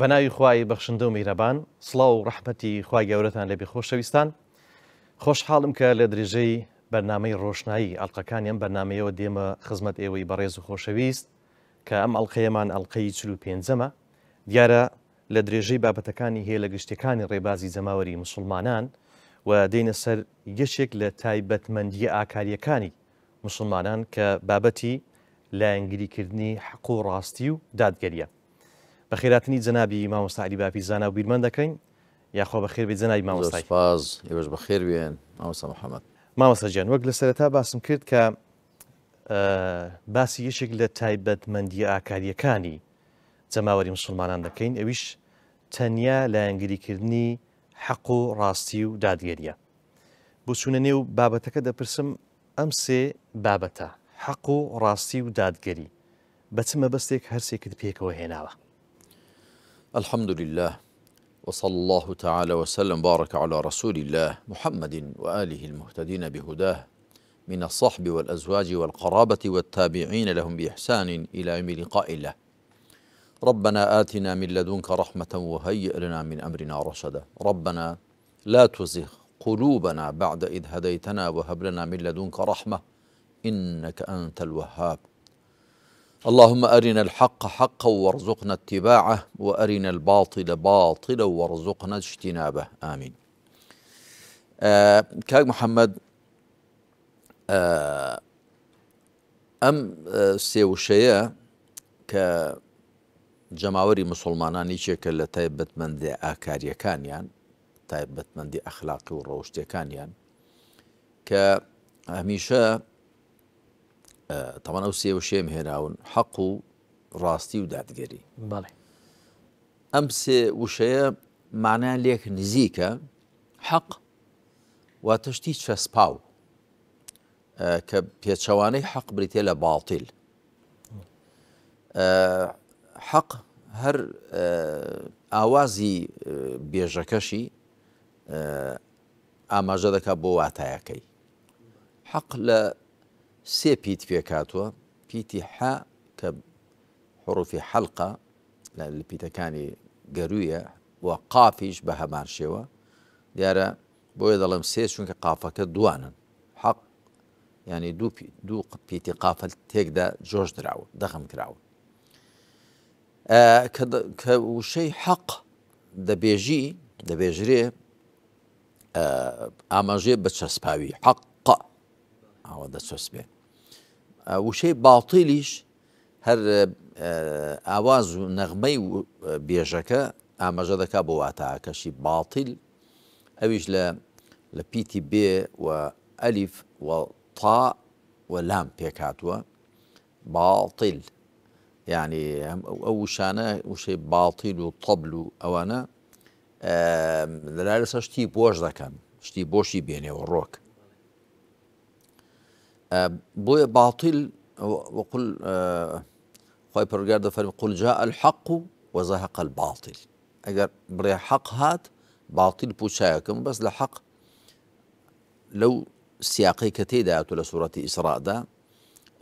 بە ناوی خی بەخشندە و میرەبان سلااو و ڕحمەتی خی گەورەتان لەبێ خۆشەویستان خۆشحاڵم کە لە درێژەی بەرنمەی ڕۆشنایی ئەللقەکانیان بەنامەیەوە دێمە خزمەت ئێوەی بەڕێز و خۆشەویست کە ئەم ئەللقەیەمان ئەللقەی چلو پێنجەمە دیارە لە درێژەی بابەتەکانی هەیە لە گشتەکانی ڕێبازی جەماوەری مسلمانان و دەینە سەر یەشێک لە تایبەتمەندیە ئاکاریەکانی مسلمانان کە بابەتی لایەنگریکردنی حەق و ڕاستی و دادگەریە بە خێراتنی جەنابی مامۆستاعلی باپی زانا و بیرمان دەکەین یاخۆ بە خێربێ جەنای مامۆستاپاز ئێوەش بە خێرێن ئەوسا محەممەد مامەسەجیان وەک لە سەرەتا باسم کرد کە باسی یەشێک لە تایبەتمەندی ئاکاریەکانی جەماوەری مسلمانان دەکەین ئەویش تەنیا لایەنگریکردنی حەق و ڕاستی و دادگەریە بچوونە نێو بابەتەکە دەپرسم ئەم سێ بابەتە حەق و ڕاستی و دادگەری بەچمە بەستێک هەرسێکت پێکەوە هێناوە الحمد لله وصلى الله تعالى وسلم بارك على رسول الله محمد وآله المهتدين بهداه من الصحب والأزواج والقرابة والتابعين لهم بإحسان إلى يوم لقاء الله ربنا آتنا من لدنك رحمة وهيئ لنا من أمرنا رشدا ربنا لا تزغ قلوبنا بعد إذ هديتنا وهب لنا من لدنك رحمة إنك أنت الوهاب اللهم أرنا الحق حقا وارزقنا اتباعه وأرنا الباطل باطلا وارزقنا اجتنابه آمين آه كاك محمد آه أم آه سيوشيا ك جماوري جەماوەری مسلمانانی چێکە لە تایبەتمەندی ئاکاریەکانیان تایبەتمەندی ئەخلاقی و ڕەوشتەکانیان ك هەمیشە تەمان ئەو سێوە شێم هێناون حەق و ڕاستی و دادگەری ئەم سێ وشەیە مانیان لێک نزیکە حەق وا تشتی چەسپاو کە پێچەوانەی حەق بریتێ لە باڵتیل حەق هەر ئاوازی بێژەکەشی ئاماژە دەکات بۆ واتایەکەی حەق لە سي بيت في كاتوا بيتي حا كب حروف حلقة البيتا كاني قروية وقافيش بها مارشيوة ديارة بوي ظلم سي شون قافا كدوانا حق يعني دو بي دو بيتي قافا تيك جورج دراو دخم كراو آه كد وشي حق دبيجي دبيجري آه اما جيب بتشسباوي حق او آه، دا وشەی باڵتیلیش هەر ئاواز و نەغمەی بێژەکە ئاماژە دەکا بۆ واتاکەشی باڵتیل ئەویش لە لە پیتی بێ و ئەلیف و تا و لام پێکاتوە باڵتیل یعنی ئەو وشانە وشەی باڵتیل و تەبل و ئەوانە لەلا لە سەر شتی بۆش دەکەن شتی بۆشی بێنێەوە ڕۆک آه، باطل وقل آه، برجاردو فرم قل جاء الحق وزهق الباطل اگر بري حق هات باطل لحق لو سياقي كتي دات ولا سوره اسراء دا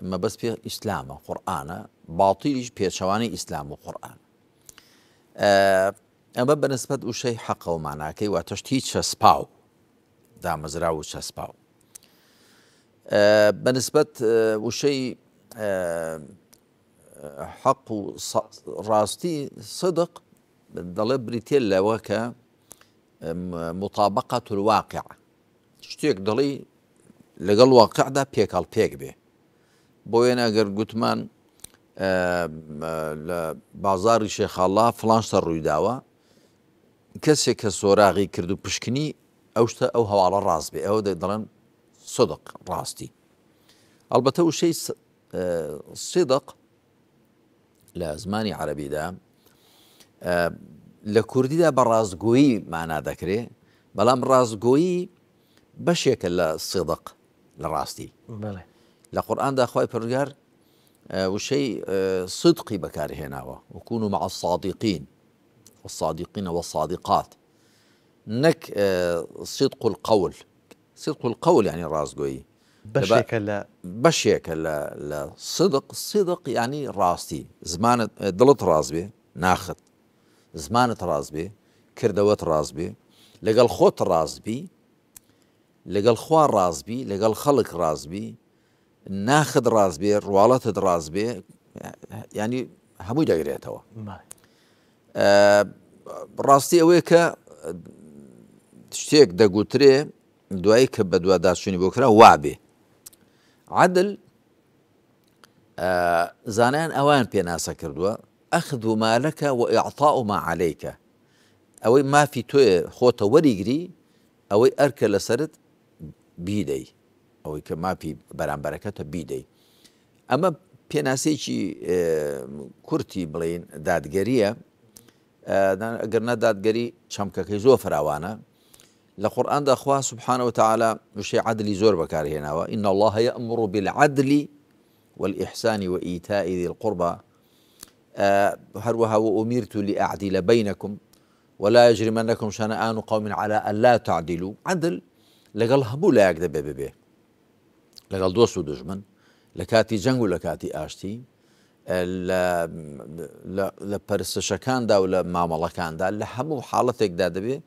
اما بس في اسلام القران باطل باڵتیریش إسلام ئیسلام أما بالنسبة ئەمە حق وشەی حەقە و ماناکەی سباو چەسپاو دامەزرا و چەسپاو بەنسبەت وشەی حەق و ڕاستی صدق دەڵێ بریتێل لەوە کە مطابقە تواقع شتێک دڵی لەگەڵ واقعدا پێکاڵ پێک بێ بۆ وێنە ئەگەر گوتمان لە بازاری شێخاڵا فلانشتە ڕوویداوە کەسێک کە سۆراغی کرد و پشکنی ئەو شتە ئەو هەواڵە ڕاست بێ ئەوە دەڵێن صدق راستي البته شيء آه، صدق لازماني عربي عەربیدا آه، لە کوردیدا بە ڕازگۆیی ذكري دەکرێ بەڵام ڕازگۆیی بەشێکە لە صدق لە ڕاستی لە قورآاندا خی پرگار آه، وشەی صدقی بەکارهێناوە مع الصادقين والصادقين والصادقات نك صدق القول صدق القول يعني ڕاستگۆیی بەشێکە لە بەشێکە لە صدق صدق ینی ڕاستی زمانت دڵت ڕاز بێ ناخت زمانت ڕاز بێ کردەوەت ڕاز بێ لەگەڵ خۆت ڕازبی لەگەڵ خوا ڕازبی لەگەڵ خەڵک ڕازبی ناخت ڕازبێ ڕواڵەتت ڕازبێ ینی هەمووی دەگرێتەوە ڕاستی ئەوەیە کە شتێک دەگوترێ دوایی کە بە دوا داچوونی بۆ کرا وابێ عادل زانیان ئەوان پێناسە کردووە ئەخد و مالەکە و ئعتا و ماعاالەیکە ئەوەی مافی تۆیە خۆتە وەریگری ئەوەی ئەرکە لەسرت بیدەی ئەوەی کە ماپی بەرامبەرەکەتە بیدەی ئەمە پێناسێکی کورتی بڵین دادگەریە ئەگەر نە دادگەری چەمکەکەی زۆ فراوانە لقرآن دا أخوة سبحانه وتعالى وشي عدلي زور بكاره هنا إن الله يأمر بالعدل والإحسان وإيتاء ذي القربى آه هروها وأمرت لأعدل بينكم ولا يجرمنكم شنآن قوم على ألا تعدلوا عدل لقال هبو لا يكذب بي لقال دوست دجمن لكاتي جنگ لكاتي آشتي لە پەرستشەکاندا و لە مامەڵەکاندا لحمو حالتك حاڵەتێکدا دەبێت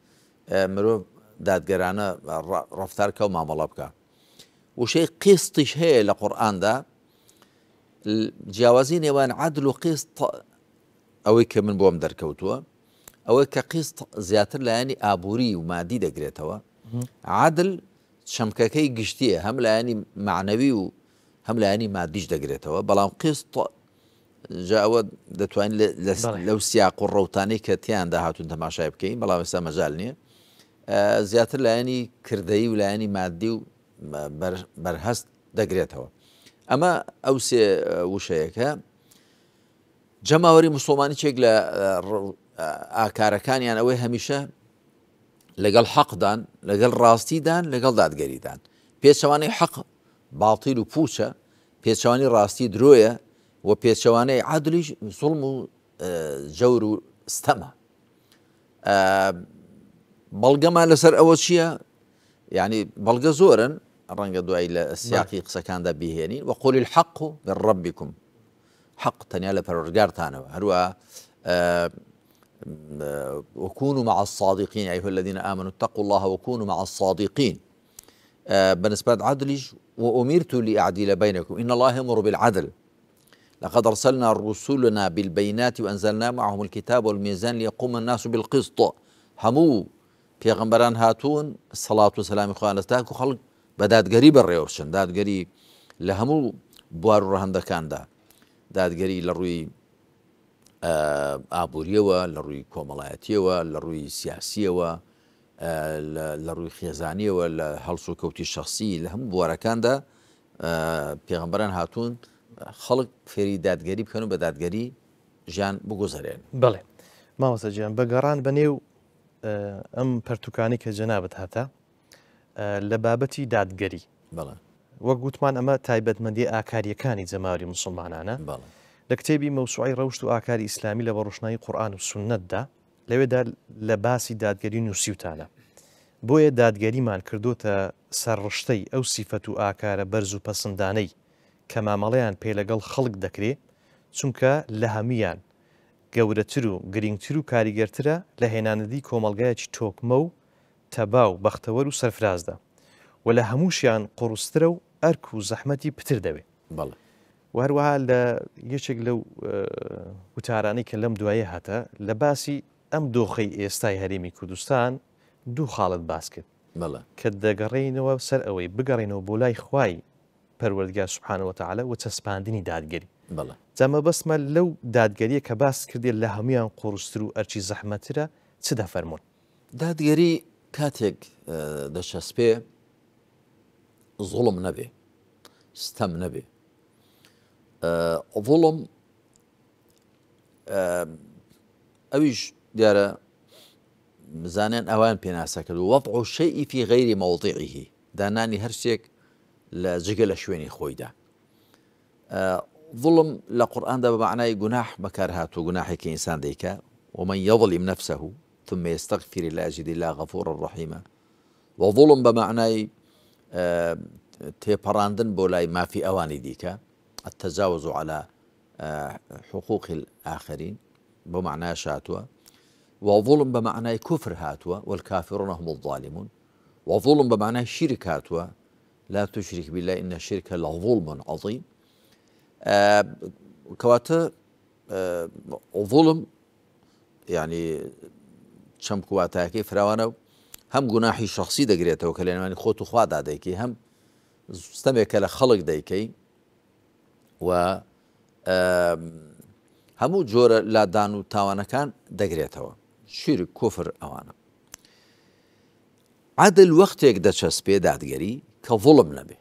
آه، مرۆڤ دادگەرانە ڕفتار کەو مامەڵە بکە وشەی قستیش هەیە لە قورآاندا جیاوازی نێوان عادل و قست ئەوەی کە من بۆم دەرکەوتووە ئەوەی کە قست زیاتر لایەنی ئابووری و مادی دەگرێتەوە عادل شەمکەکەی گشتیە هەم لایەنی معنەوی و هەم لایەنی مادیش دەگرێتەوە بەڵام قست ئەوە دەتوانین لەو سیاق و ڕەوتانی کە تیان داهاتون تەماشای بکەین بەڵام ئێستا مەجال نییە زیاتر لایەنی کردەی و لایەنی مادی و بەرهەست دەگرێتەوە ئەمە ئەو سێ وشەیەەکە جەماوەری مسلمانی چێک لە ئاکارەکانیان ئەوەی هەمیشە لەگەڵ حەقدان لەگەڵ ڕاستیدان لەگەڵ دادگەریدان پێچەوانەی حەق باڵتیل و پوچە پێچوانی ڕاستی درۆیە و پێچەوانەی عادلیش سڵم و جەور و ستەمە ما لسر أول شيء يعني بەڵگە زورا ڕەنگە دوای نعم. إلى سیاقی قسەکاندا بهێنین يعني وقول الحق من ربكم حق تەنیا لە پەرۆژگارتانەوە هو آه، آه، وكونوا مع الصادقين أيها الذين آمنوا اتقوا الله وكونوا مع الصادقين آه، بالنسبة عدلج وأمرت لأعدل بينكم إن الله يأمر بالعدل لقد أرسلنا رسلنا بالبينات وأنزلنا معهم الكتاب والميزان ليقوم الناس بالقسط همو پێغمبەران هاتوون سەڵات و سەسلامی خوان لەستاکو خەڵک بە دادگەری بەڕێوەچن دادگەری لە هەموو بوار و ڕەهندەکاندا دادگەری لە ڕووی ئابوووریەوە لە ڕووی کۆمەڵایەتیەوە لە ڕووی سیاسیەوە لە ڕووی خێزانیەوە لە هەڵس و کەوتی شخصی لە هەموو بوارەکاندا پێغمبەران هاتوون خەڵک فێری دادگەری بکەن و بە دادگەری ژیان بگۆزارێن بڵێ ماوەسە گیان بەگەڕان بە نێو ئەم پەرتوکانی کە جەنابەت هاتە لە بابەتی دادگەری بەڵێ وەک گوتمان ئەمە تایبەتمەندی ئاکاریەکانی جەماوری مسلمانانە لە کتێبی مەوسعی ڕەوشت و ئاکاری ئیسلامی لە بە ڕۆشنایی قورآان و سنتدا لەوێدا لە باسی دادگەری نووسیوتانە بۆیە دادگەریمان کردوتە سەرڕشتەی ئەو سیفەت و ئاکارە بەرز و پەسەندانەی کە مامەڵەیان پێ لەگەڵ خەڵک دەکرێت چونکە لە هەمیان گەورەتر و گرنگتر و کاریگەرترە لە هێنانەدی کۆمەلگایەکی تۆکمە و تەبا و بەختەوەر و سەرفرازدا و لە هەمووشیان قڕسترە و ئەرک و زەحمەتی پتر دەوێت بەڵێ وهروەها لە یەکێک لەو وتارانی کە لەم دوایە هاتە لە باسی ئەم دۆخەی ئێستای هەرێمی کوردستان دوو خاڵت باس کرد کە دەگەڕێینەوە سەر ئەوەی بگەڕێنەوە بۆ لای خوای پەروەردگار سوبحانەوە تەعاالە و چەسپاندنی دادگەری بڵە جامە بەسمە لەو دادگەریە کە باس کردێت لە هەمویان قڕستر و ئەرچی زەحمەترە چ دەفەرمونون دادگەری کاتێک دەشەسپێ زوڵم نەبێ ستەم نەبێ ڤڵم ئەویش دیارە بزانێن ئەوان پێناسە کرد و وەڵ شەئیفی غەیری مەوڵتیعیهی دانانی هەرسێک لە جگە لە شوێنی خۆیدا ظلم لقرآن ده بمعنى جناح بكار هاتو جناحي كإنسان ديكا ومن يظلم نفسه ثم يستغفر الله يجد الله غفورا رحيما وظلم بمعنى آه تيبراندن بولاي ما في أواني ديكا التجاوز على آه حقوق الآخرين بمعنى شاتوا وظلم بمعنى كفر هاتوا والكافرون هم الظالمون وظلم بمعنى شرك هاتوا لا تشرك بالله إن الشرك لظلم عظيم کەواتە ئۆڤڵم ینی چەم کوواتایەکەی فراوانە و هەم گوناحی شخصی دەگرێتەوە کە لێنوانی خۆت و خوادا دەیکی هەم ستەمێکە لە خەڵک دەیکەی و هەموو جۆرە لادان و تاوانەکان دەگرێتەوە شیر کۆفر ئەوانە عادل وەختێک دەچەسپێ دادگەری کە ڤڵم نەبێ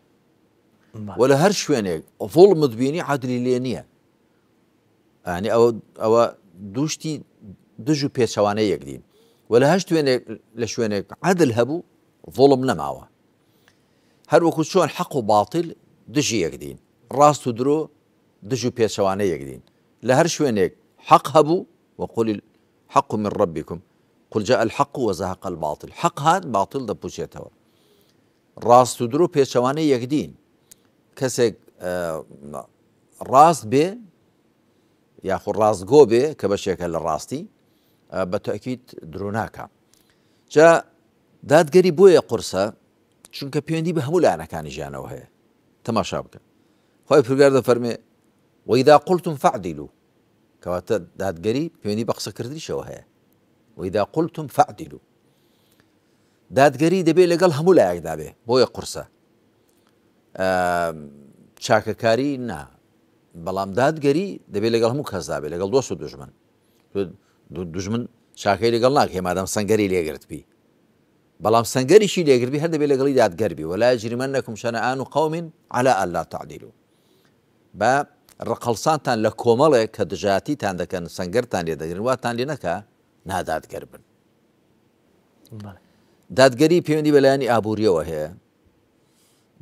ولا هەر شوێنێک ظلم بینی عادلی لێ نییە يعني او او دوشتي دجو و پێچەوانە ولا وەلا وين شوێنێک لە شوێنێک عادل هەبوو فڵم نەماوە هەروەکو چۆن حەق و باطل دژی یەکدین ڕاست و درۆ دژ و پێچەوانە یەکدین لە هەر شوێنێک حەق هەبوو وەقلی حەق من الحق وزهق الباطل حق هاد باطل دبوشيتها راس تدرو درۆ يقدين کەسێک ڕاست بێ یاخۆ ڕاستگۆ بێ کە بەشێکە لە ڕاستی بە تاکییت درۆناکە جا دادگەری بۆیە قرسە چونکە پەیوەندی بە هەموو لاەنەکانی ژیانەوە هەیە تەماشا بکە خۆی پرگار دە فەرمێ وەیدا قلتم فعدیل و کەواتە دادگەری پەیوەندی بە قسەکردیشەوە هەیە وەیدا قلتم فعدیل و دادگەری دەبێت لەگەڵ هەموو لایەکدا بێ بۆیە قرسە چاکەکاری نا بەڵام دادگەری دەبێت لەگەڵ هەموو کەسدابێت لەگەڵ دۆست و دژمن دژمن چاکەی لەگەڵ ناکە مادەم سنگەری لێگرتبی بەڵام سنگەریشی لێگربی هەر دەبێت لەگەڵی دادگەربی ولا جریمە نەکم شەنەان و قومین على ئەللا تعدیل و بە ڕقلسانتان لە کۆمەڵێک کە دژاتیتان دەکەن سنگەرتان لێ دەگرن واتان لێ نەکە نادادگەر بن دادگەری پەیوەندی بەلایانی ئابوووریەوە هەیە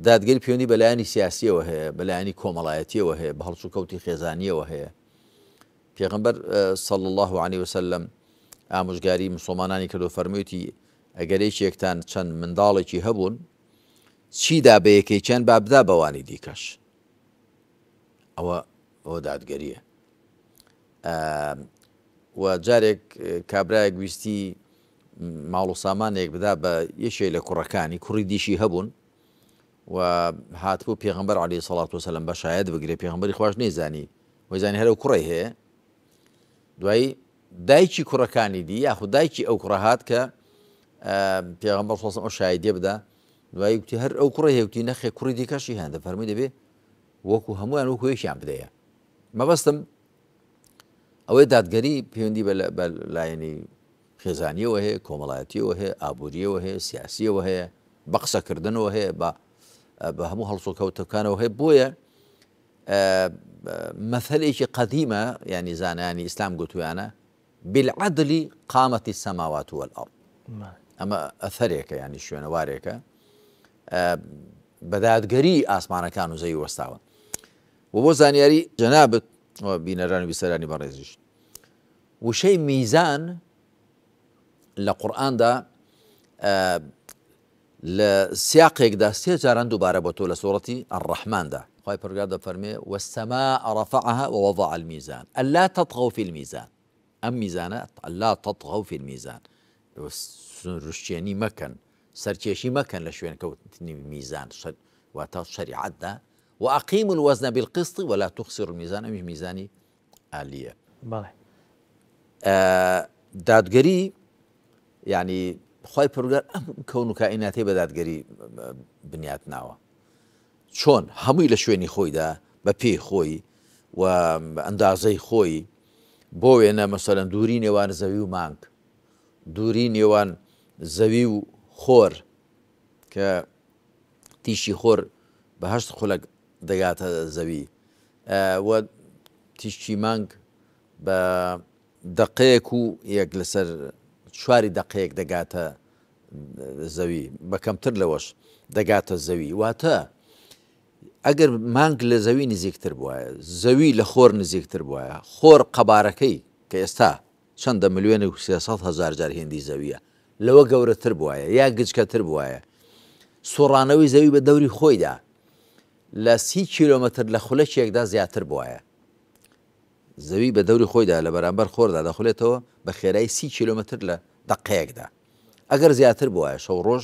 دادگەر پیۆنی بەلایانی سیاسیەوە هەیە بەلایانی کۆمەڵایەتیەوە هەیە بە هەڵچوو کەوتی خێزانیەوە هەیە پێغمبەر سەڵ الله عنی وسلم ئامژگاری مسلمانانی کردو فەرمووتی ئەگەرەیەکتان چەند منداڵێکی هەبوون چیدا بەیەکەی چەند بابدا بەوانی دیکەش ئەوە ئەوە دادگەریە و جارێک کابراایەک ویستی ماڵ و سامانێک بدا بە یەشێ لە کوڕەکانی کوڕی دیشی هەبوون و هاتبوو پێغمبەر علی سەڵات وسلم بە شاید بگرێ پێغمبەری خوۆش نەیزانی وەزانانی هەرو کوڕی هەیە دوایی دایکی کوڕەکانی دی یاخ دایکی ئەو کوڕەهات کە پێغمبەر خۆسم ئەو شایدێ بدا دوایی گوتی هەر ئەو کوڕی هێوتی نەخێ کوڕی دیکەشی هەندە فەرمی دەبێ وەکو هەمویان وەکوێکیان بدەیە مەبەستم ئەوەی دادگەری پەیوەندی بە لایەنی خێزانیەوە هەیە کۆمەڵایەتیەوە هەیە ئابوووریەوە هەیە سیاسیەوە هەیە بە قسەکردنەوە هەیە بە بهمو هل صوكو توكانو هبويا أه مثل إيش قديمة يعني زانا يعني إسلام قلت أنا بالعدل قامت السماوات والأرض نعم. أما أثريك يعني شو أنا واريك أه بدأت قري آسمانا كانوا زي وستاوا وبوزان يري جنابك وبين راني بسراني بارزش وشي ميزان القرآن ده أه لسياقك ده سێ دوباره بطول سورة الرحمن ده خواهي ئەڕەحماندا ده فرمي والسماء رفعها ووضع الميزان ألا تطغوا في الميزان أم ميزانة ألا تطغوا في الميزان رشياني مكن سەرکێشی مكن لشوين كوتني کەوتنی واتا واتە ده وأقيم الوزن بالقسط ولا تخسر الميزان أم ميزاني بله آه دادگەری يعني خی پرگەر ئەم کەون و کائیناتی بەدادگەری بنیات ناوە چۆن هەمووی لە شوێنی خۆیدا بە پێی خۆی و ئەندازەی خۆی بۆ وێنە مەسەەن دووری نێوان زەوی و مانگ دووری نێوان زەوی و خۆر کە تیشی خۆر بەهشت خولک دەگاتە زەوی تیشتی مانگ بە دقەیەک و یەک لەسەر چواری دقەیەک دەگاتە زەوی بە کەمتر لەوەش دەگاتە زەوی واتە ئەگەر مانگ لە زەوی نزیکتر بواە زەوی لە خۆر نزیکتر بواە خۆر قەبارەکەی کە ئێستا چەندە ملیێن و هزار جار هێندی زەویە لەوە گەورەتر بواە یا گچکەتر بواە سۆڕانەوەی زەوی بە دەوری خۆیدا لە سی کیلومتر لە خولەکیەکدا زیاتر بواە زەوی بە دەوری خۆیدا لە بەرامبەر خۆردا دەخولێتەوە بە خێرایی سی کیلومتر لە دقەیەکدا ئەگەر زیاتر بواە شەو ڕۆژ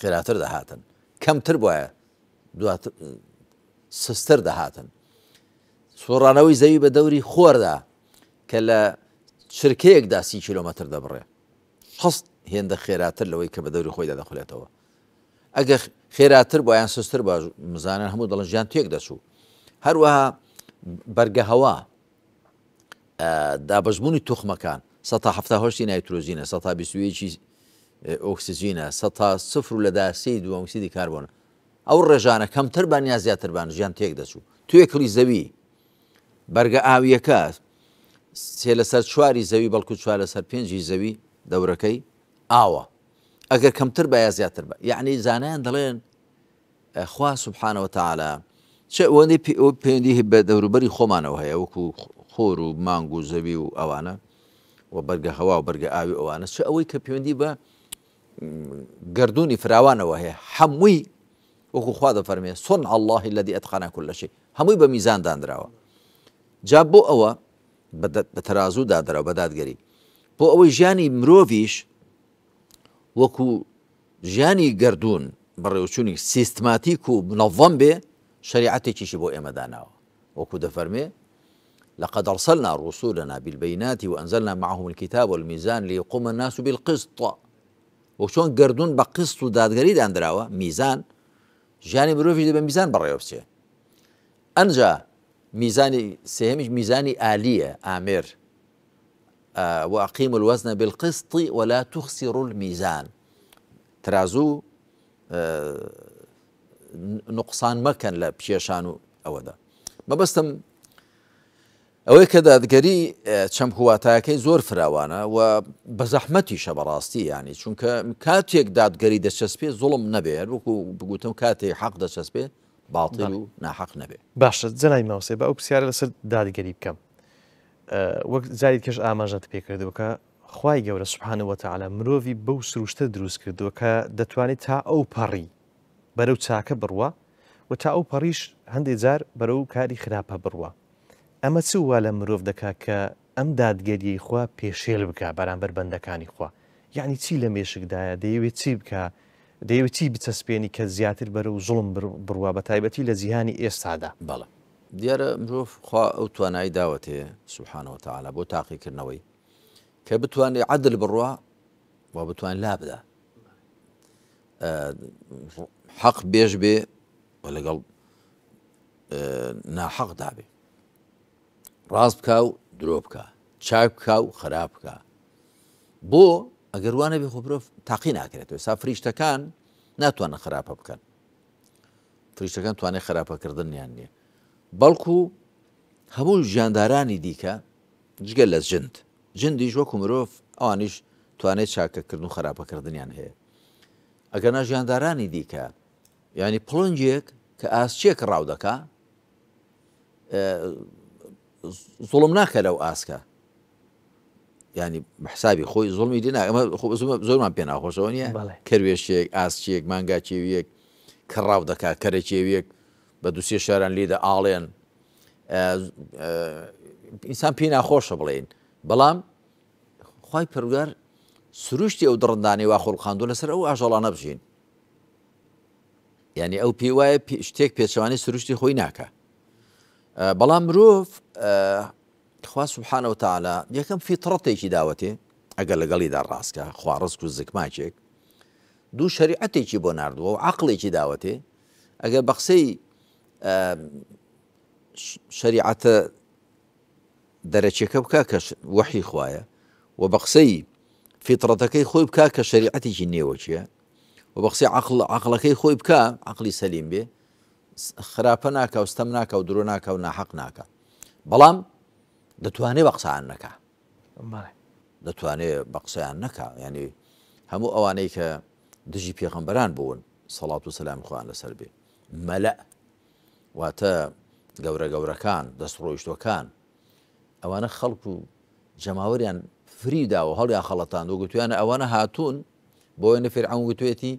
خێراتر دەهاتن کەمتر بواە سستر دەهاتن سۆڕانەوەی زەوی بە دەوری خۆردا کە لە شرکەیەکدا سی کیلومتر دەبڕێ حست هێندە خێراتر لەوەی کە بە دەوری خۆیدا دەخولێتەوە ئەگە خێراتر بۆیان سستر مزانان هەموو دڵنجیان تێک دەچوو هەروەها بەرگە هەوا دابەزبوونی تخمەکان 1970 نایترۆزینە 1920 ئۆکسسیژینە 100 سفر لە داسی دووەسیدی کاربوونە ئەو ڕێژانە کەمتر بانیا زیاتربان ژیان تێک دەچوو توێ کلی زەوی بەرگە ئاویەکە سێ لەسەر چواری زەوی بەڵکو چوار لەسەر پێنجی زەوی دەورەکەی ئاوە ئەگەر کەمتر بە یا زیاتر بە یعنی زانیان دەڵێن خوا سبحانەوە تاالە چه ئەوەندەی پی ئەو پێندی بە دەوروبەری خۆمانەوە هەیە وەکو خۆر و مانگ و زەوی و ئەوانە و بەرگە هەوا و بەرگە ئاوی ئەوانە چ ئەوەی کە پەیوەندی بە گردردونی فراوانەوە هەیە هەمووی وەکو خوا دەفەرمێ سۆن اللهی لەدی ئەتخانە کولەشی هەمووی بە میزان دانراوە جا بۆ ئەوە بە تەازوو دادرەوە بەدادگەری بۆ ئەوەی ژیانی مرۆڤش وەکو ژیانی گردردون بەڕێوچوونی سیستماتیک و منەڤەم بێ شریعەتێکیشی بۆ ئێمە داناوە وەکو دەفەرمێ لقد أرسلنا رسولنا بالبينات وأنزلنا معهم الكتاب والميزان ليقوم الناس بالقسط وشون قردون بقسط دادگری دان دراوه ميزان جاني مروفي بميزان ميزان بڕێوە انجا ميزاني میزانی ميزاني آلية آمير آه وأقيم الوزن بالقسط ولا تخسروا الميزان ترازو آه، نقصان لا بشيشانو أو و ما بستم ئەوەی کە دادگەری چەم هواتایەکەی زۆر فراوانە و بە زەحمەتی شە بەڕاستی ینی چونکە کاتێک دادگەری دەچەسپێ زوڵم نەبێت وەکو بگوتم کاتێک حەق دەچەسپێ باڵتیل و ناحق نەبێت باشە جەنای ماوسێ بە ئەو پرسیارە لەسەر دادگەری بکەم وەک زاری کەش ئاماژەت پێکردوەکە خی گەورە سوبحانەوەتەعاە مرۆڤ بەو سروشتە دروست کردووە کە دەتوانێت تا ئەو پەڕی بەرەو چاکە بڕوە و تا ئەو پەڕیش هەندێک جار بەرەو کاری خراپە بڕوە ئەمە چووا لە مرۆڤ دەکا کە ئەم دادگەریەی خوا پێشێل بکە بەرامبەر بەندەکانی خوا یعنی چی لە مێشکدایە دەیەوێت چی بکە دەیەوێت چی بچەسپێنی کە زیاتر بەرە و زڵم بڕوا بە تایبەتی لە جیهانی ئێستادا بەڵە دیارە مرۆڤ خوا ئەو توانایی داوەتێ سوحانەوە تاالە بۆ تاقیکردنەوەی کە بتوانێت عادل بڕوا و بتوان لا بدا حەق بێژ بێ لەگەڵ ناحەق دابێ ڕاست بک و درۆ بکە چاک بک و خراپ بکە بۆ ئەگەر وانە بێ خۆبرۆ تاقی ناکرێتەوە سا فریشتەکان ناتوانە خراپە بکەن فریشتەکان توانێت خراپەکردنیان نییە بەڵکو هەموو ژیاندارانی دیکە جگەل لە جند جندیش وەکو مرۆڤ ئەوانیش توانێت چاکەکردن و خراپەکردنیان هەیە ئەگەنا ژیاندارانی دیکە ینی پڵنجێک کە ئاسچێک ڕاو دەکا زڵم ناکە لەو ئاسکە ینی حسابی خۆی زڵمی دینا ئەمە زۆرمان پێ ناخۆشەوە نیە کروێشێک ئاسچیەک مانگاچێویەک کەڕاو دەکا کەرەچێویەک بە دووسێ شاران لیدا ئاڵێن ئینسان پێ ناخۆشە بڵێن بەڵام خی پرگار سروشتی ئەو دڕندانی وا خۆڵخاندو لەسەر ئەو ئاژەڵانە بژین ینی ئەو پێ وایە شتێک پێچوانی سروشتی خۆی ناکە بەڵام مرۆڤ خوا سوبحانە و تاالە یەکەم فیتڕەتێکی داوەتێ ئەگەر لەگەڵیدا ڕاستکە خوارزک و زکماچێک دوو شریعەتێکی بۆ نردووە و عقلێکی داوەتێ ئەگەر بە قسەی شریعەتە دەرەچێکە بکە کە وەحی خوایە و بە قسەی فیتڕەتەکەی خۆی بک کە شریعەتێکی نێوە چیە و بە قسەی عقلەکەی خۆی بکە عقلی سەلیم بێ خراپە ناکە و ستەم ناکە و درۆ ناکە و ناحق ناکە بەڵام دەتوانێت بە قسەیان نەکە دەتوانێت بە قسەیان نەکە ینی هەموو ئەوانەی کە دژی پێغمبەران بوون سەڵات و سلام خوان لەسەر بێ مەلە واتە گەورە گەورەکان دەستڕۆیشتەکان ئەوانە خەڵکو و جەماوەریان فریدا و هەڵیا خەڵەتان و گوتویانە ئەوانە هاتوون بۆیە نفر ئەم گوتوێتی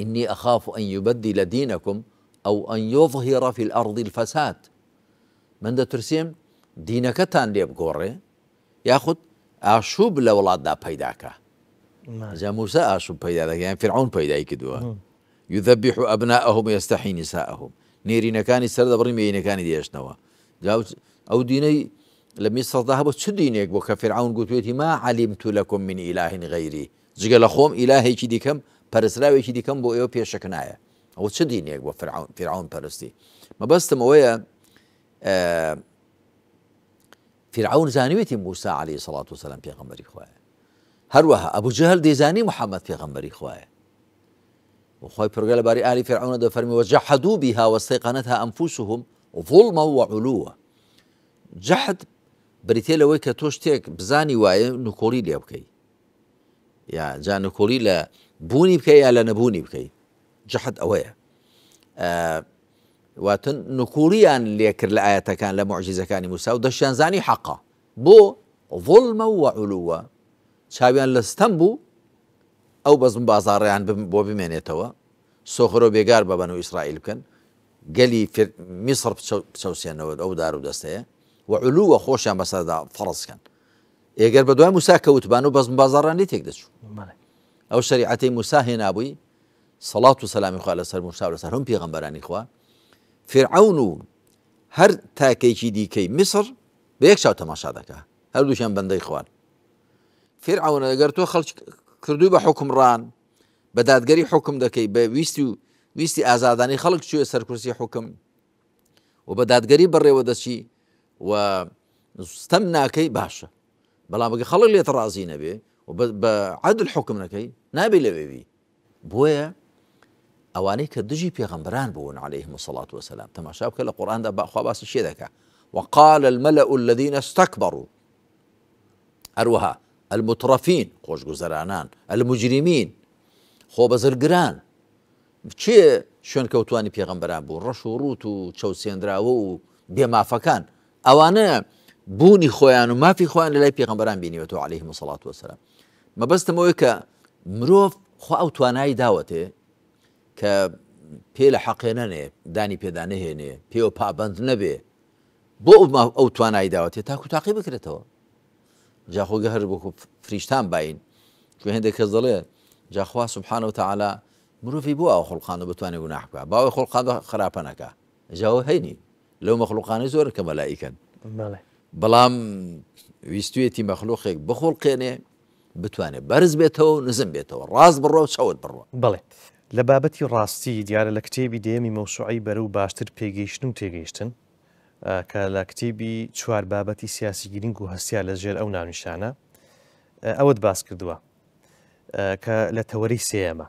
ئینی ئەخاف ئەن یوبدی لە دینەکم او ان يظهر في الارض الفساد من ده ترسيم دينك تان ليب قوري ياخد اشوب لولاد دا بيداكا زي موسى اشوب بيداكا يعني فرعون بيداكا دوا يذبح ابناءهم ويستحي نساءهم نيري نكاني سرد بريم اي نكاني ديش نوا او ديني لم يستطع ذهب شو دينك بو كفرعون قلت ما علمت لكم من اله غيري زجل خوم اله كي ديكم برسلاوي كي ديكم بو ايو بيشكنايا او چه دینیەک یک فرعون بس مەبەستم ئەوەیە آه، فرعون زانیت موسی علی سڵات و پیغمبر پێغمبەری هر وها ابو جهل دەیزانی محەممەد پێغمبەری خۆە وخۆی پرگە لەباری علی فرعونە دەفەرمیوە جەحدوو بیها وەستەیقانەتها ئەمفوسهم ظڵمە وعلووە جحد بریتی لوی کە توش شتێک بزانی وای نکولی لێ بکەی یا جا نکولی لە بونی بکی یا لە نەبوونی جحد ئەوەیە آه، واتن نکوڵیان لێکرد لە ئاەتەکان لە معجزەکانی موسا و دەشیانزانی حەقا بۆ ڤڵمە وعلووە چاویان لەستەم بوو ئەو بەزم بازاڕیان بۆ بمێنێتەوە إسرائيل كان بەبەن في مصر بکەن گەلی میسر بچەوسێنەوە ئەو دار و دەستەیە وعلووە خۆشیان بەسەردا فڕستکەن ئێگەر بە دوای موسا کەوتبان و يعني بازاڕانی تێک أو ئەو موسى هنا أبوي سەڵات و سەسلامی خوا لەسەر مشتاو لەسەر هەم پێغمبەرانی خوا فرعون و هەر تاکێکی دیکەی میسر بە یەک چاو تەماشا دەکە هەردووشیان بەندەی خوان فرعونە دەگەر تۆ خەڵ کردووی بە حکمڕان بە دادگەری حکم دەکەی بە ویستی و ویستی ئازادانی خەڵک چێ سەرکورسی حکم و بە دادگەری بڕێوە دەچی و ستەم ناکەی باشە بەڵام بگە خەڵک لێت ڕازی نەبێ و بە عادل حکم نەکەی نابێ لەوێوی بۆیە ئەوانەی کە دژی بون بوون عليه الصلاة والسلام تەماشا بکە لە قورآاندا باخوا باسی شێ دەکە وقال الملأ الذين استكبروا أروها المترفين خوش گوزرانان المجرمين خو بەزرگران بچێ شون كوتواني پێغەمبەران بون رشو روتو ڕوت و چەوسێنراوە و بێمافەکان ئەوانە بوونی خۆیان و مافی خۆیان لە لای پێغمبەران عليهم عليه والسلام ما مەبەستمەوەی کە مروف خو او تواناي داوته کە پێ لە حەقێنەنێ دانی پێدانەهێنێ پێوە پابند نەبێ بۆ ئەو توانایی داوەێ تاکو تاقی بکرێتەوە جاخۆگە هەر بکو فریشتان باین کو هێندێک کەس دەڵێ جاخوا سبحانە و تعالا مرۆڤی بۆ ئەو خڵقانە بتوانێت گوناحکە باوە خڵقاندا خراپەنەکە جاوە هەینی لەو مەخلوقانی زۆر کە مەلایکن بەڵام ویستویەتی مەخلوقێک بەخۆڵ قێنێ بتوانێت بەرز بێتەوە نزم بێتەوە ڕاست بڕۆ چاوت بڕۆ بڵێ لە بابەتی ڕاستی دیارە لە کتێبی دێمی مەوسعی بەرە و باشتر پێگەیشتن و تێگەیشتن کە لە کتێبی چوار بابەتی سیاسی گرنگ و هەستیا لە ژێر ئەو ناونیشانە ئەوەت باس کردووە کە لە تەوەری سێمە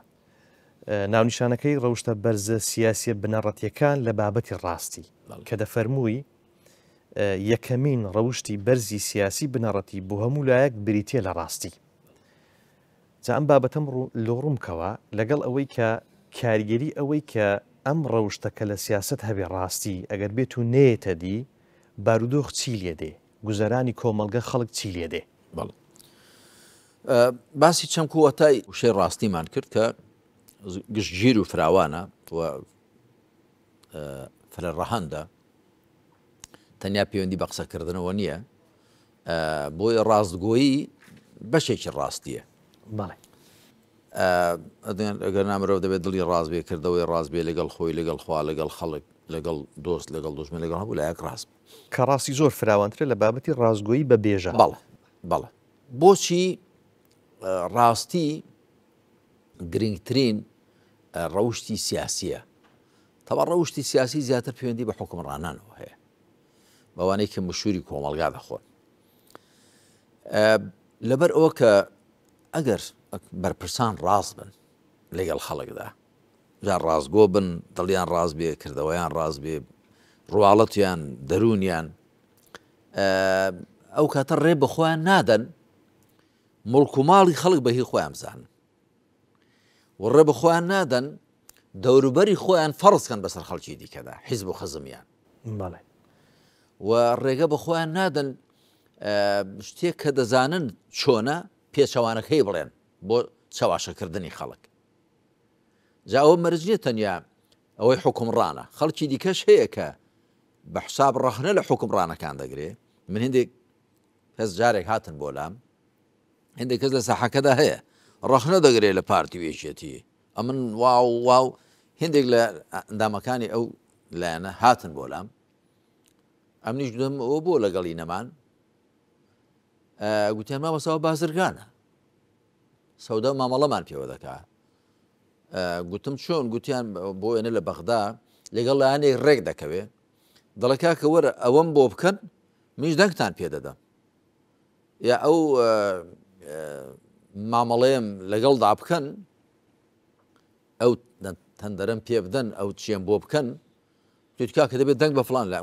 ناونیشانەکەی ڕەوشتە بەرزە سیاسە بنەڕەتیەکان لە بابەتی ڕاستی کە دەفەرمووی یەکەمین ڕەوشی بەرزی سیاسی بنەڕەتی بۆ هەموو لایەک بریتێ لە ڕاستی ئەم بابەتەم لۆ ڕوومکەوە لەگەڵ ئەوەی کە کاریگەری ئەوەی کە ئەم ڕەوشتەکە لە سیاست هەبێ ڕاستی ئەگەر بێت و نێتە دی بارودۆخ چی لێ دێ گوزارانی کۆمەلگە خەڵک چی لێ دێ باسی چەند کووەتای وشەی ڕاستیمان کرد کە گشتگیر و فراوانە فرە ڕەهەندە تەنیا پەیوەندی بە قسەکردنەوە نییە بۆی ڕاستگۆیی بەشێکی ڕاستیە بەڵێ ئەگەر نامرەوە دەبێت دڵی ڕاز بێ کردەوەی ڕاز بێ لەگەڵ خۆی لەگەڵ خوا لەگەڵ خەڵک لەگەڵ دۆست لەگەڵ دژمن لەگەڵ هەبوو لایەک ڕاست کە ڕاستی زۆر فراوانترێت لە بابەتی ڕازگۆیی بە بێژە بەڵە بەڵە بۆچی ڕاستی گرنگترین ڕەوشی سیاسیە تەوا ڕەوشی سیاسی زیاتر پەیوەندی بە حکمڕانانەوە هەیە بەوانەیە کە مشوری کۆمەلگا دەخۆن لەبەر ئەوە کە ئەگەر بەرپرسان ڕاست بن لەگەڵ خەڵکدا جان ڕازگۆ بن دڵیان ڕاست بێ کردەوەیان ڕاست بێ ڕواڵەتیان دەرونیان ئەو کاتە ڕێ بەخۆیان نادەن مڵک و ماڵی خەڵک بەهی خۆیان بزانن و ڕێ بەخۆیان نادەن دەوروبەری خۆیان فەرزکەن بەسەر خەڵکی دیکەدا حیز بۆ خەزمیان و ڕێگە بەخۆیان نادەن شتێک کە دەزانن چۆنە پێچەوانەکەی بڵێن بۆ چاواشەکردنی خەڵک جاوە مەرجێت تەنیا ئەوەی حکمڕانە خەڵکی دیکەش هەیە کە بە حساب ڕەخنە لە حکمڕانەکان دەگرێ من هندێک کەس جارێک هاتن بۆ لام هندێک کەس لە ساحەکەدا هەیە ڕەخنە دەگرێت لە پارتی وێشێتی ئە من واو واو هندێک لە ئەندامەکانی ئەو لایەنە هاتن بۆ لام ئەمنیش دم ئەوە بۆ لەگەڵی نەمان گوتیان ما بەساوە بازرگانە سەودا مامەڵەمان پێوە دەکا گوتم چۆن گوتیان بۆ ئێنە لە بەغدا لەگەڵ لایەنێک ڕێک دەکەوێ دڵکا کە وەرە ئەوەم بۆ بکەن میش دەنگتان پێدەدەم یا ئەو مامەڵەیەم لەگەڵ دا بکەن ئەو تەندەرم پێ بدەن ئەو چیان بۆ بکەن توتکا کە دەبێت دەنگ بە فلان لە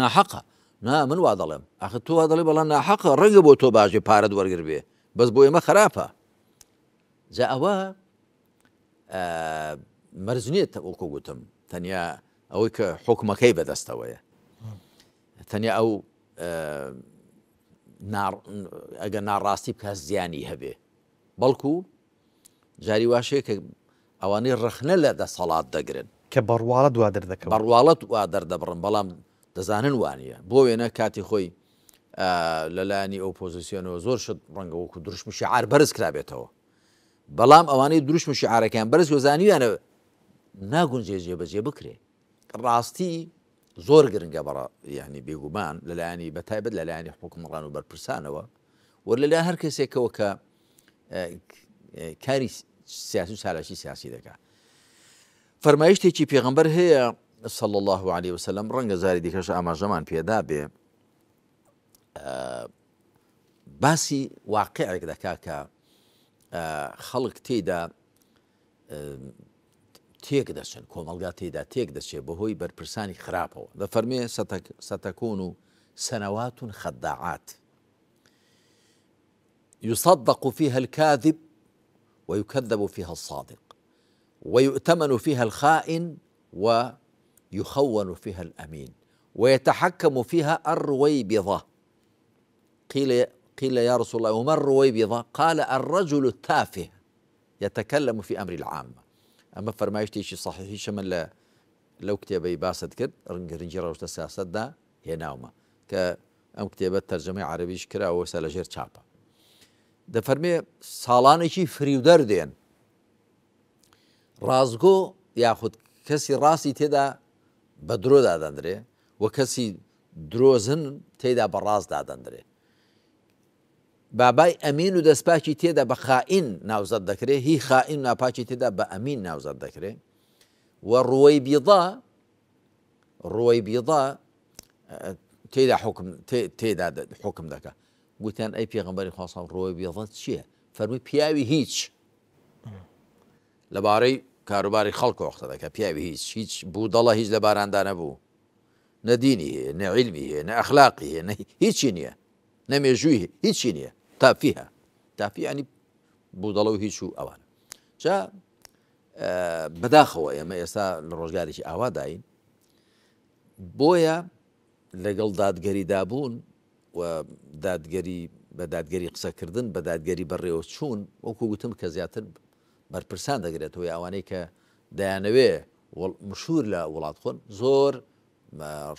ناحقە نا من وا دەڵێم ئەخ تو وا دەڵێ بەڵام ناحق ڕەنگە بۆ تۆ باشێ پارەت وەرگر بێ بەس بۆ ئێمە خراپە جا ئەوە مەرزنیێت ئەوکو گوتم تەنیا ئەوەی کە حکومەکەی بەدەستەوەیە تەنیا ئەو ئەگە ناڕاستی کە زیانی هەبێ بەڵکو جاری واشەیە کە ئەوانەی ڕخنە لە دەسەڵات دەگرن کە بڕواڵە دوا دەردەکە بڕواڵەت وا دەردەبڕن بەڵام دەزانن وانە بۆ وێنە کاتی خۆی لەلایانی ئۆپۆزیسیۆنەوە زۆر شت ڕەنگە وەکو دروشم شعار بەرز کرابێتەوە بەڵام ئەوانەی دروشم شعارەکان بەرز وەزانیانە ناگونجێ جێبەجێ بکرێ ڕاستی زۆر گرنگە بەڕ یعنی بێگومان لەلایانی بەتایبەت لەلایانی حکومڕان و بەرپرسانەوە وە لەلا هەر کەسێکەوە کە کاری سیاسی و سالاکی سیاسی دەکات فەرمایشتێکی پێغمبەر هەیە صلى الله عليه وسلم ڕەنگە زاری دیکەش ئاماژەمان پێدا بێ آه، باسی واقعك دەکا کە آه، خەڵک تێدا آه، تێک دەچن کۆمەلگا تێدا تێک دەچێت بهوي بەرپرسانی خراپەوە دە فەرمێ سەتەکۆن ستكونو سنوات خداعات يصدق فيها الكاذب ويكذب فيها الصادق ويؤتمن فيها الخائن و يخون فيها الأمين ويتحكم فيها الرويبضة قيل قيل يا رسول الله وما الرويبضة قال الرجل التافه يتكلم في أمر العامة أما فرمايشتي شي صحيح شمل لو كتابي باسد كد رنجر وتساسد سياسات دا هناوما ك أم كتابة الترجمه عربي شكرا وسال جير تشابا دا فرمي سالاني شي فريودر دين رازگو ياخد کەسی ڕاستی بدرو بە درۆ دادەندرێ وە کەسی درۆزن براز بەڕاست دادەندرێ بابای امین و دەستپاکی تێدا بە بخائن نوزد دکره هی خائن خائین ناپاکی تێدا با امین نوزد دکره و روی بیضا روی بیضا تێدا تێدا حکم دەکە گوتن ای پیغمبری خۆسان روی بیضا چیه فرمی پیاوی هیچ لەبارەی کاروباری خەڵک وەختە دەکە پیاوی هیچ هیچ بوو دەڵە هیچ لە باراندانە بوو نەدینی هەیە نەعلمی هەیە نە ئەخلاقی هەیە هیچی نییە نەمێژووی هیچی نییە تافیها تافیانی بوو دەڵە و هیچ و ئەوان جا بەداخەوە ئێمە ئێستا لە ڕۆژگارێکی ئاواداین بۆیە لەگەڵ دادگەری دابوون و دادگەری بە دادگەری قسەکردن بە دادگەری بەڕێوە چوون وەکو گوتم کە زیاتر بەرپرسان دەگرێتەوەی ئەوانەی کە دەیانەوێ مشور لە وڵات خۆن زۆر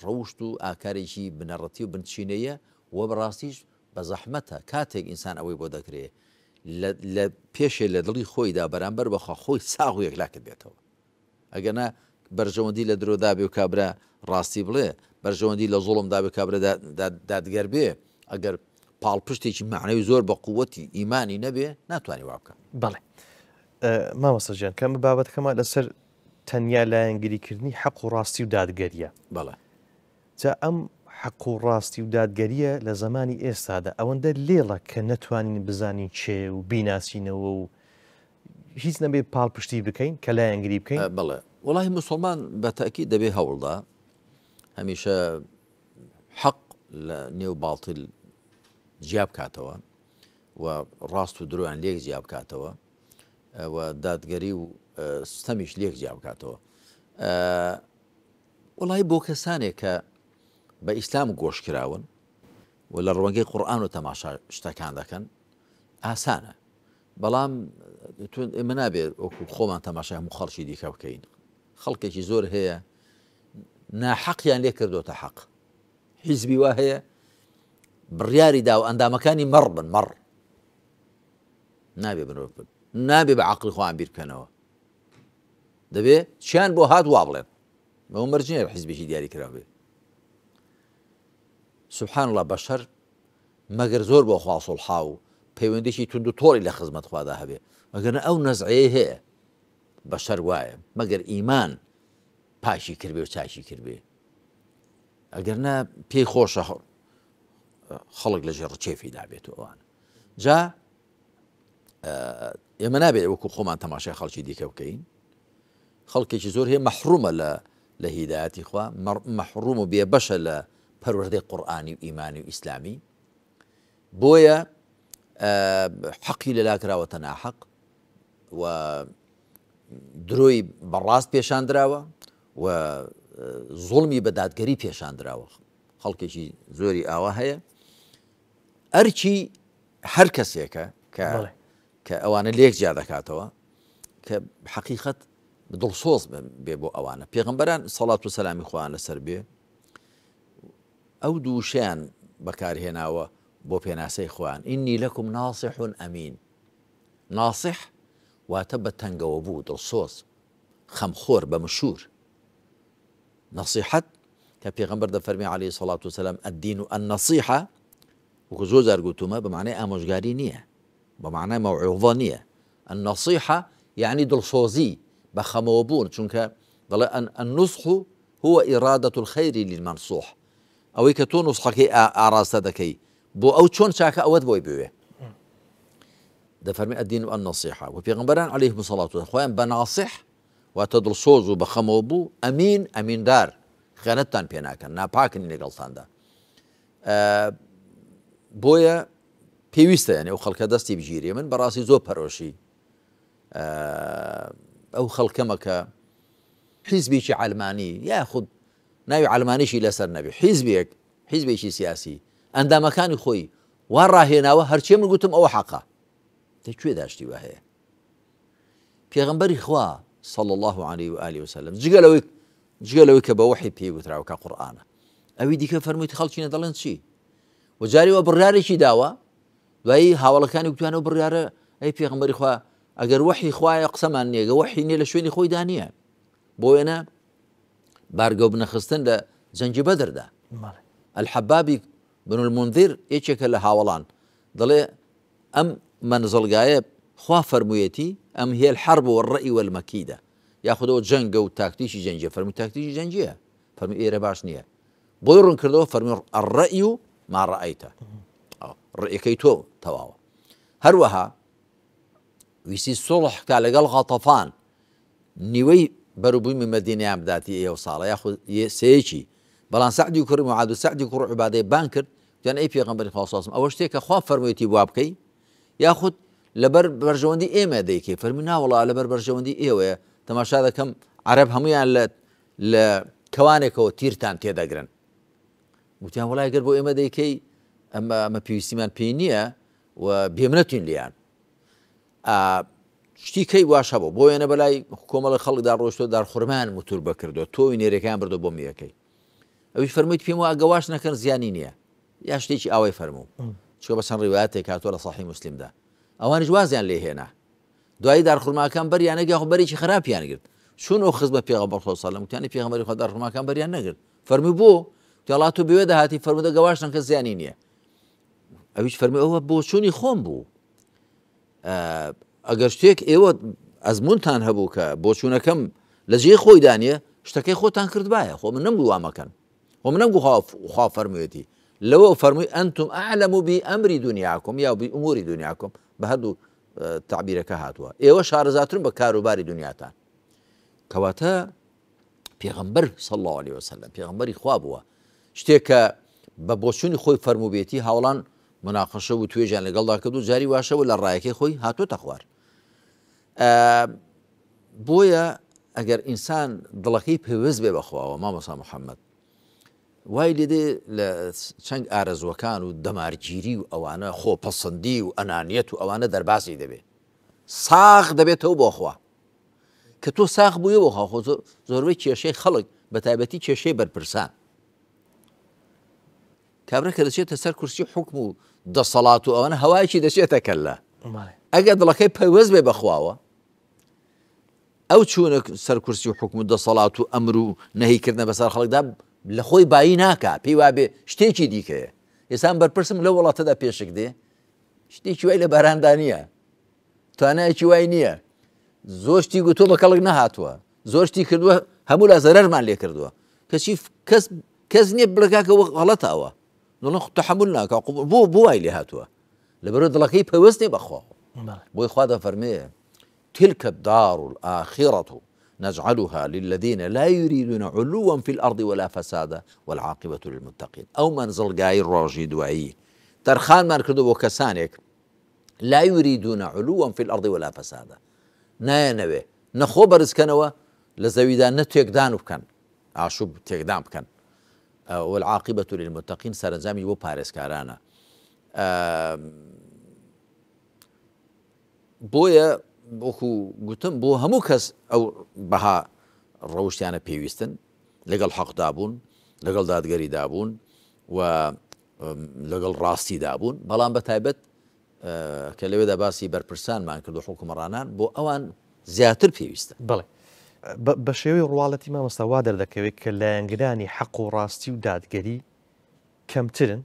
ڕەوشت و ئاکارێکی بنەڕەتی و بنچینەیە وە بەڕاستیش بە زەحمەتە کاتێک ئینسان ئەوەی بۆ دەکرێت لە پێشێ لە دڵی خۆیدا بەرامبەر بەخوا خۆی ساغویەک لاکرد بێتەوە ئەگەنە بەرژەوەندی لە درۆدابێ و کابرا ڕاستی بڵێ بەرژەوەندی لە زۆڵم دابێ کابرا دادگەر بێ ئەگەر پاڵ پشتێکی معنەوی زۆر بە قووەتی ئیمانی نەبێ ناتوانانی وا بکە بڵێ. مامەسەژیان کەمە بابەتەکەمە لەسەر تەنیا لایەنگریکردنی حەق و ڕاستی و دادگەریە بەڵە جا ئەم حەق و ڕاستی و دادگەریە لە زمانی ئێستادا ئەوەندە لێڵە کە نەتوانین بزانین چێ و بیناسیینەوە و هیچ نەبێ پاڵپشتی بکەین کە لایەنگری بکەین بڵێ وڵی مسلمان بە تاکی دەبێ هەوڵدا هەمیشە حەق لە نێو باڵتل جیاب کاتەوە و ڕاست و درۆیان لێک جیاب کاتەوە دادگەری و سیستەمیش لێک جیا بکاتەوە وڵی بۆ کەسانێک کە بە ئیسلام گۆشکراون و لە ڕوەنگەی قورآان و تەماشا شتەکان دەکەن ئاسانە بەڵام من نابێت وەکو خۆمان تەماشای هەموو خەڵکی دیکە بکەین خەڵکێکی زۆر هەیە ناحەقیان لێ کردوتە حەق حیزبی وا هەیە بڕیاری دا و ئەندامەکانی مەڕ بن مەڕ نابێ بنەوە نابێ بە عقل خۆیان بیرکەنەوە دەبێ چیان بۆ هات وا بڵێن بەەوە مەرجێ حیزبێکی دیاری کراوێ سبحان الله بەشەر مەگەر زۆر بۆ خواسڵها و پەیوەندێکی تونند و تۆری لە خزمەت خوادا هەبێ مەگەرە ئەو نەزعەیە هەیە بەشەر وایە مەگەر ئیمان پاشی کردێ و چاشی کردێ ئەگەر نە پێی خۆشە خەڵک لە ژێڕ چێفی دابێت ئەوان جا ئێمە نابێت وەکو خۆمان تەماشای خەڵکی دیکە بکەین خەڵکێکی زۆر هەیە مەحرومە لە لە هیداەتی خوا مەحروم و بێبەشە لە پەروەردەی قورآانی و ئیمانی و ئیسلامی بۆیە حەقی لەلا کراوەتە ناحق و درۆی بەڕاست پێشاندراوە و زۆڵمی بەدادگەری پێشاندراوە خەڵکێکی زۆری ئاوا هەیە ئەرچی هەر کەسێکە کە کە ئەوانە لێک جیا دەکاتەوە کە حقیقت دڵسۆز بێ بۆ ئەوانە پێغمبەران سەڵات و سەلامی خوانە سەر بێ ئەو دووشیان بەکارهێناوە بۆ پێناسەی خوان ئینی لەکم ناسیحون ئەمین ناسح واتە بە تەنگەوە بوو دڵسۆز خەمخۆر بە مشور نصیحت کە پێغمبەر دەفەرمی عليه سڵات و سلام ئەدین و ئەن نسیحە وکو زۆ زارگوتومە بمانەی ئامۆژگاری نییە بمعنى موعظانية النصيحة يعني دلصوزي بخموبون چونك النصح هو إرادة الخير للمنصوح أو يكتون نصحك أعراس دكي بو أو چون شاك أود بوي بوي ده فرمي الدين والنصيحة وفي غنبران عليه الصلاة والسلام خوان بناصح وتدلصوزو بخموبو أمين أمين دار خيانتان بيناكا ناپاكن لقلتان دا أه بويا پیوسته یعنی او خلق دستی بجیری من بەڕاستی زۆر پەرۆشی آه، ئەو حزبی حیزبێکی علمانی یا خود ناوی علمانیشی لەسەر نەبێ حیزبێک حیزبێکی سیاسی ئەندامەکانی خۆی وا ڕاهێناوە هەرچێ من گوتم او ئەوە تا دەکوێ داشتی وە پیغمبری پێغمبەری خوا صل الله عليه وآله وسلم جگەلەوەی جگەلەوەی کە بە وحی پێی وتراوە کە قورآانە ئەوی دیکە فەرمووی خەڵکی نەدەڵێن چی وەجاری وە بڕارێکی داوە دوایی هاوڵەکانی گوتوانە بڕیاە ئەی پێغمبەری خوا اگر وحی خوا ئەگەر وەحی خوایە قسەمان نیەگە وەحی نیە لە شوێنی خۆی دانیە بۆ وێنە بارگە بنەخستن لە جەنجی بەدردا الحەبابی بن المندیر یەکێکە لە هاوڵان ام من زلگایب خوا فەرموویەتی ام هی الحرب و الرئی و المکیده یا خود او جنگ و تاکتیشی جەنجە فەرمی تاکتیشی جەنجە فەرمی ئێرە باش نییە بۆی ڕوونکردەوە فەرمی ما و ماڕائیتە ڕێەکەی تۆ تەواوە هەروەها ویسی سۆڵح کا لەگەڵ غاتەفان نیوەی بەروبووی مەدینیان بداتی ئێو ساڵە یاخود سەیەکی بەڵام سعدی و کوڕم و عاد و سعدی کوڕ عبادەی بان کرد دوان ئەی پێغمبەر خاڵسم ئەوە شتێککە خوا فەرمویەتی وا بکەی یاخود لەبەر بەرژەوەندی ئێمە دەیکەی فەرمیناوەڵا لەبەر بەرژەوەندی ئێوەیە تەماشا دەکەم عرب هەمویان لە لە کەوانێکەوە تیرتان تێدەگرن وتیان وڵای گەر بۆ ئێمە دەیکەی ئەمە ئەمە پێویستیمان پێی نییە و بێمرەتین لیان شتی کەی واشە بۆ بۆیەنە بەلای کۆمەڵە خەڵکدا ڕۆشتۆ دارخورمان متور بەکردو تۆی نێرەکان بردو بۆ میەکەی ئەوی فەرمیت پێم وە ئەگەواش نەکەن زیانی نییە یا شتێکی ئاوای فەرموو چۆ بە چەند ڕیواتێک کاتۆ لە ساحی مسلlimدا ئەوان جوازیان لێ هێنا دوایی دارخورماکان بەریانەگە خبەرێکی خراپیان گرت چون ئەو خز بە پێغە بەڵ ساڵم وتیانی پێغمەری خۆ دارخورماکان بەریان نەگرت فەرمی بۆ تێڵات و بوێ داهاتی فەرمودە گەواشنکە زیانی نییە ئەویش فەرمی ئەوە بۆ چووی خۆم بوو ئەگەر شتێک ئێوە ئەزمونتان هەبوو کە بۆ چوونەکەم لە جێ خۆی دانیە شتەکەی خۆتان کردبایە خۆ من نمبوو وامەکەن خۆ من نمبووخوا فەرموێتی لەوە فەرمووی ئەنتم ئالم و بی ئەمری دنیاکم یا بی عموری دنیاکم بە هەردوو تعبیرەکە هاتووە ئێوە شارەزاترن بە کاروباری دنیاتان کەواتە پێغمبەر سەله علی وسلم پێغمبەری خوا بووە شتێک کە بە بۆچوونی خۆی فەرموبێتی هاوڵان مناقەشە و توێژیان لەگەڵدا کرد و جاری واشەوە لە ڕایەکەی خۆی هاتوۆتە خوار بۆیە ئەگەر ئینسان دڵەکەی پێوز بێ بەخواوە مامەسا محەممەد وای لێدێ لە چەند ئارەزوەکان و دەمارگیری و ئەوانە خۆپەسەندی و ئەنانیەت و ئەوانە دەرباسی دەبێت ساغ دەبێتەوە بۆخوا کە تۆ ساغ بووە بۆخوا خۆ زۆربەی کێشەی خەڵک بە تایبەتی کێشەی بەرپرسان کابرا کە دەچێتە سەر کورسی حکم و دەسەڵات و ئەوانە هەوایکی دەچێتە کە لە ئەگەر دڵەکەی پەیوەز بێ بەخواوە ئەو چوونە سەر کورسی و حکم و دەسەڵات و ئەمر و نەهیکردە بەسەر خەڵکدا لە خۆی بایی ناکا پێی وابێ شتێکی دیکەیە ئێسان بەرپرسم لە وڵاتەدا پێشک دێ شتێکی وای لە بەراندانە توانایکی وای نییە زۆشتی گوتۆ بە کەڵک نەهاتووە زۆشتی کردووە هەموو لا زەرمان لێ کردووە کەچی کەس نییە بلگاکە غەڵەتەوە دڵن تحمل ناکە بۆ بۆ وای لێ هاتووە لەبەر دڵەکەی پەیوەستی بەخوا بۆی خوا دەفەرمێ تلك الدار الآخرة نجعلها للذين لا يريدون علوا في الأرض ولا فسادا والعاقبة للمتقين أو منزل قاي الراجي دوائي ترخان مان كردو كسانك لا يريدون علوا في الأرض ولا فسادا نايا ناينوي نخو برزكنوا لزويدان نتيقدان بكن عشوب تيقدان بكان والعاقبة للمتقین سەرنجامی بۆ پارێزکارانە بۆیە بۆکو گوتم بۆ هەموو کەس ئەو بەها ڕەوشتیانە پێویستن لەگەڵ حەقدا بوون لەگەڵ دادگەری دابوون و لەگەڵ ڕاستی دابوون بەڵام بە تایبەت کە لەوێدا باسی بەرپرسانمان کرد و حکومەڕانان بۆ ئەوان زیاتر پێویستە بڵێ بە شێوەی ڕواڵەتی مامەستاوا دەردەکەوێت کە لایەنگرانی حەق و ڕاستی و دادگەری کەمترن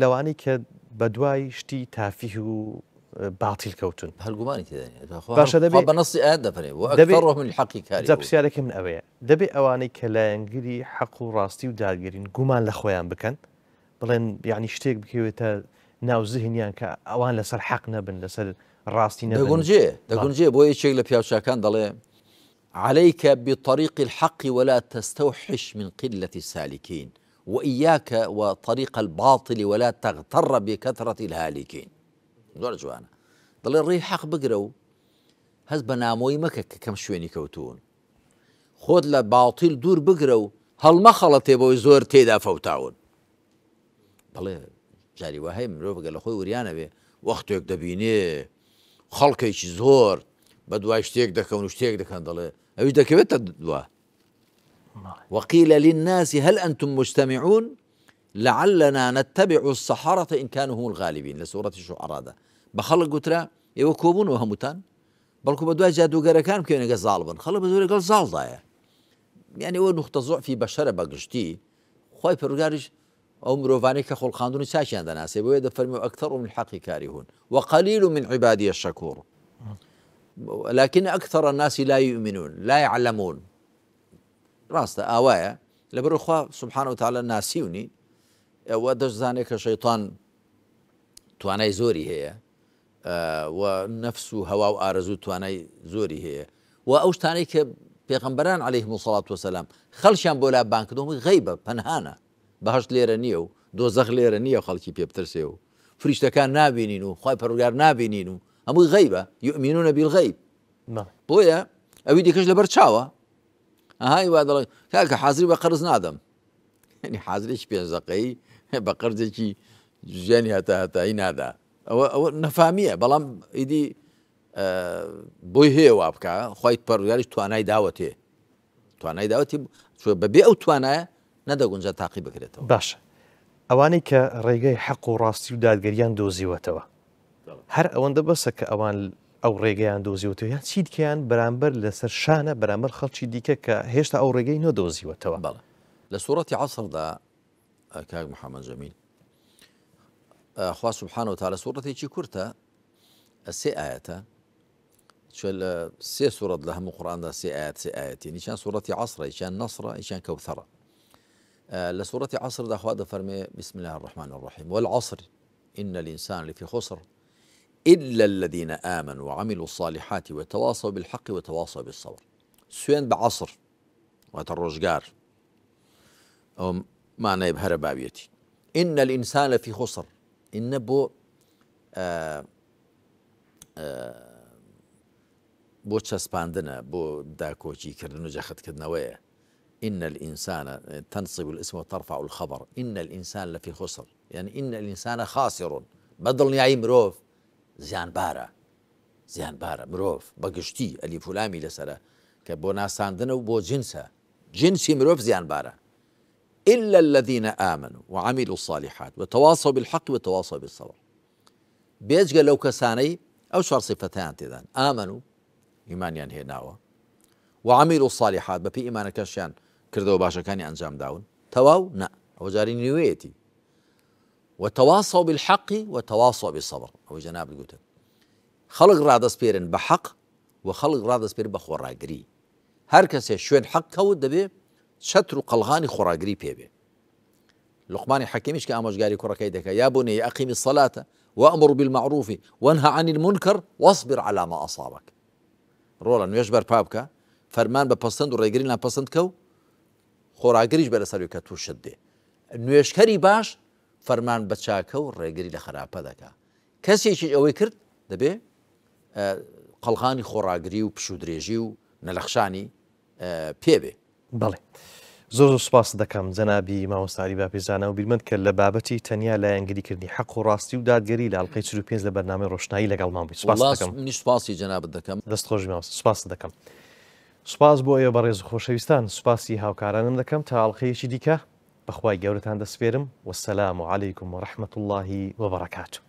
لەوانی کە بە دوای شتی تافیه و باطیل کەوتن هەرگومانی باشە دەبێت بە نسی دەپێت حقی پرسیارێکی من ئەوەیە دەبێت ئەوانەی کە لایەنگری حەق و ڕاستی و دادگەرین گومان لە خۆیان بکەن بڵێن یعنی شتێک بکەوێتە ناوزهینیان کە ئەوان لەسەر حەق نەبن لەسەر ڕاستی نەگونجێ دەگونجێ بۆ یەکێک لە پیاوچەکان دەڵێ عليك بطريق الحق ولا تستوحش من قله السالكين واياك وطريق الباطل ولا تغتر بكثره الهالكين دول جوانا ضل الريح حق بقرو هز بناموي مكك كم شويني كوتون خود لباطل دور بقرو هل ما دوور بگرە و تيدا فوتاون تێبەوەی جاري تێدا فەوتاون بڵێ جاری وريانا بي بگە لە خۆی وریانەوێ بە شتێک دەکەون و شتێک دەکەن دەڵێ ئەوی دەکەوێتە دوا وقيل للناس هل أنتم مجتمعون لعلنا نتبع الصحارة إن كانوا هم الغالبين لسورة الشعراء ده بخلق قترا يوكوبون كوبون وهمتان بلكو بدوا جادو كان كينا قال ظالبا خلق بدوا غزال ظال يعني هو نقطة في بشرة بقشتي خوي برقارش أو مروفاني كخل خاندون ساشي عندنا سيبوي فرمي أكثر من الحق كارهون وقليل من عبادي الشكور لكن أكثر الناس لا يؤمنون لا يعلمون ڕاستە ئاوایە لە بەرخوا سبحان و تاالە ناسیونی ئەوە دەشزانێک کە شەیتان توانای زۆری هەیە و نفس و هەوا و ئارزوو توانای زۆری هەیە و ئەو شتانەی کە پێغمبەران عليه مسڵات وسلام خەڵشیان بۆ لا بانکدۆمی غیبە پەنهانە بەهشت لێرە نییە و دۆ زەخ لێرە نییە خەڵکی پێبترسێ و فریشتەکان نابینین و خی پەرگار نابینین و هەمووی غیبە یؤمینونە بیلغیب بۆیە ئەوی دیکەش لەبەر چاوە ئەهای وا دەڵێ کاکە حازری بە قرز نادەم نی حازرێکی پێنجەقەی بە قرزێکی ژیانی هەتا هەتایی نادا ئەوە ئەوە نەفامیە بەڵام ئیدی بۆی هەیە وا بکە خیت پەرگاریش توانای داوەتێ توانای داوەتی بەبێ ئەو توانایە نەدەگونجە تاقی بکرێتەوە باشە ئەوانەی کە ڕێگەی حەق و ڕاستی و دادگەریان دۆزیوەتەوە هەر ئەوەندە بەسە کە ئەوان ئەو ڕێگەیان دۆزیوتەوە یان چی دیکەیان که لەسەر شانە بەرامبەر خەڵکی دیکە کە هێشتا ئەو عصر دا بەڵە اه، محمد جميل عسردا اه، سبحانه وتعالى جەمیل خوا سبحانەوە تا لە سوورەتێکی کورتە اه، سێ ئاەتە سێ سوورەت لە سي قڕاندا سێ ئاەت سێ ئاەتی نیچان عصر عسرە نصر نەسرە یچان کەوتەڕە عصر دا عسردا دا دەفەرمێ بسم الله الرحمن الرحیم والعصر إن الإنسان لفي خسر إلا الذين آمنوا وعملوا الصالحات وتواصوا بالحق وتواصوا بالصبر سوين بعصر وترجقار أو معنى بهر بابيتي إن الإنسان في خسر إن بو آه آه داكو چەسپاندنە بۆ داکۆچیکردن و جەخەتکردنەوەیە إن الإنسان تنصب الاسم وترفع الخبر إن الإنسان لفي خسر يعني إن الإنسان خاسر بدل نعيم روف زیانبارە زیانبارە مروف بەگشتی ئەلی فولامی لسره که بو ناساندنە و بۆ جنسه جنسی زیان باره إلا الذين آمنوا وعملوا الصالحات وتواصوا بالحق وتواصوا بالصبر بيجا لو كساني أو شر صفتان تذان آمنوا ينهي ناوى وعملوا الصالحات بفي إيمانك شان كردو باشا كان أنجام داون تواو نا وجاري نيويتي وتواصوا بالحق وتواصوا بالصبر او جناب قلت خلق رادس بيرن بحق وخلق رادس بيرن بخوراقري هر کس حق كود کەوت دەبێ قلغاني و بيبي لقمان پێبێ لقمانی حەکیمیش قال ئامۆژگاری کوڕەکەی دەکە يا بني اقيم الصلاه وأمر بالمعروف وانهى عن المنكر واصبر على ما أصابك رولا نوێژ بابكا فرمان فەرمان بە پەسەند و ڕێگرین كو پەسەند بلا خۆراگریش بەرەسەر کە تووشت باش فەرمان بە چاکە و ڕێگری لە خراپە دەکا کەسێکی ئەوەی کرد دەبێ قەلغانی خۆراگری و پشودرێژی و نەلەخشانی پێبێ بڵێ زۆر سوپاس دەکەم جەنابی ماوەستاری باپێزانە و بیرمند کە لە بابەتی تەنیا لە ئەنگلیکردنی حەق و ڕاستی و دادگەری لە ئەڵلقی چ پێ لە بەنامە ڕۆشنایی لەگەڵمان بی سوپاسی جەناب دەکەم دەستخۆش سوپاس دەکەم سوپاس بۆ ئێوە بە ڕێز خۆشەویستان سوپاسی هاوکارانم دەکەم تا ئەڵلقەیەکی دیکە بخواي گەورەتان دەسپێرم والسلام عليكم ورحمة الله وبركاته